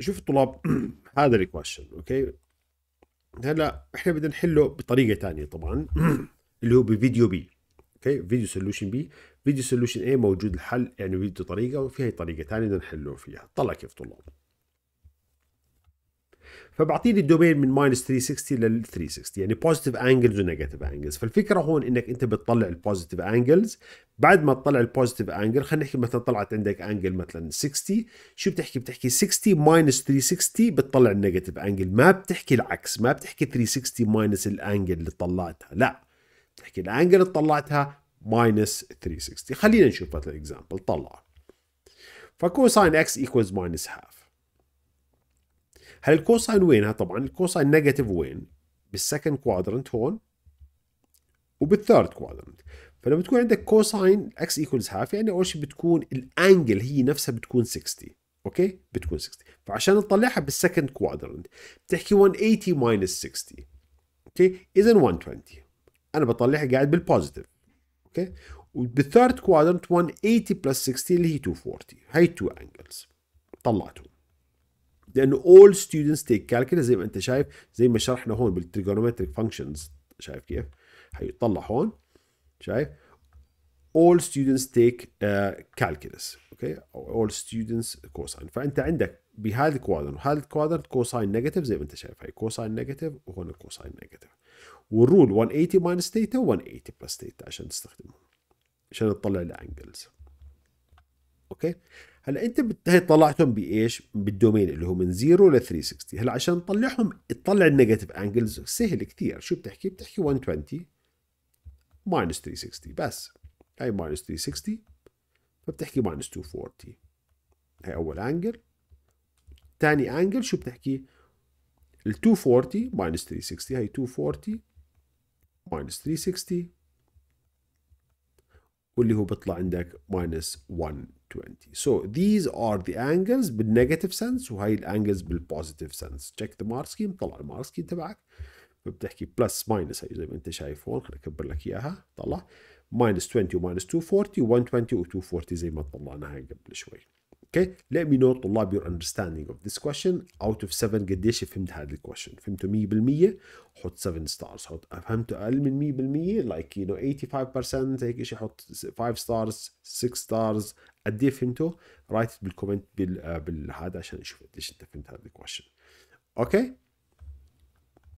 شوف الطلاب هذا الكويشن اوكي هلا احنا بدنا نحله بطريقه ثانيه طبعا اللي هو بفيديو بي اوكي فيديو سولوشن بي فيديو سولوشن اي موجود الحل يعني فيديو طريقه وفي هي طريقه ثانيه بدنا نحله فيها طلع كيف طلاب فبعطيني الدومين من ماينس 360 لل 360 يعني بوزيتيف انجلز ونيجاتيف انجلز فالفكره هون انك انت بتطلع البوزيتيف انجلز بعد ما تطلع البوزيتيف انجل خلينا نحكي مثلا طلعت عندك انجل مثلا 60 شو بتحكي بتحكي 60 ماينس 360 بتطلع النيجاتيف انجل ما بتحكي العكس ما بتحكي 360 ماينس الانجل اللي طلعتها لا بتحكي الانجل اللي طلعتها ماينس 360 خلينا نشوف مثلا اكزامبل طلع فكوساين اكس ايكوز ماينس هاف هل الكوساين وينها طبعا الكوساين نيجاتيف وين بالسكند كوادرنت هون وبالثيرد كوادرنت فلما تكون عندك كوساين اكس ايكولز هاف يعني اول شيء بتكون الانجل هي نفسها بتكون 60 اوكي بتكون 60 فعشان نطلعها بالسكند كوادرنت بتحكي 180 ماينس 60 اوكي اذا 120 انا بطلعها قاعد بالبوزيتيف اوكي وبالثيرد كوادرنت 180 بلس 60 اللي هي 240 هي تو انجلز طلعتهم لانه اول ستودنتس تيك calculus زي ما انت شايف زي ما شرحنا هون بالتريجونومتريك فانكشنز شايف كيف؟ حيطلع هون شايف؟ all students take uh, calculus اوكي okay? all students cosine فانت عندك بهذا الكوادر وهذا الكوادر كوساين نيجاتيف زي ما انت شايف هي كوساين نيجاتيف وهنا كوساين نيجاتيف والرول 180 ماينس ثيتا 180 بلس ثيتا عشان تستخدمه عشان تطلع الانجلز اوكي okay? هلا انت هي طلعتهم بايش؟ بالدومين اللي هو من 0 ل 360 هلا عشان تطلعهم تطلع النيجاتيف انجلز سهل كثير شو بتحكي؟ بتحكي 120 ماينس 360 بس هاي ماينس 360 فبتحكي ماينس 240 هاي اول انجل ثاني انجل شو بتحكي؟ ال 240 ماينس 360 هاي 240 ماينس 360 واللي هو بيطلع عندك ماينس 1 20 so these are the angles بالنيجاتيف سنس وهي الانجلز بالبوزيتيف سنس تشيك ذا مار سكيم طلع المار سكيم تبعك بتحكي بلس ماينس هي زي ما انت شايف هون خليني اكبر لك اياها طلع ماينس 20 وماينس 240 120 و240 زي ما طلعناها قبل شوي اوكي let me know طلاب your understanding of this question out of 7 قديش فهمت هذا الكويشن فهمته 100% حط 7 ستارز حط فهمته اقل من 100% like you know 85% هيك شيء حط 5 ستارز 6 ستارز قد ايه فهمته رايت بالكومنت بال آه، بالهذا عشان اشوف قديش انت فهمت هذا الكويشن اوكي okay.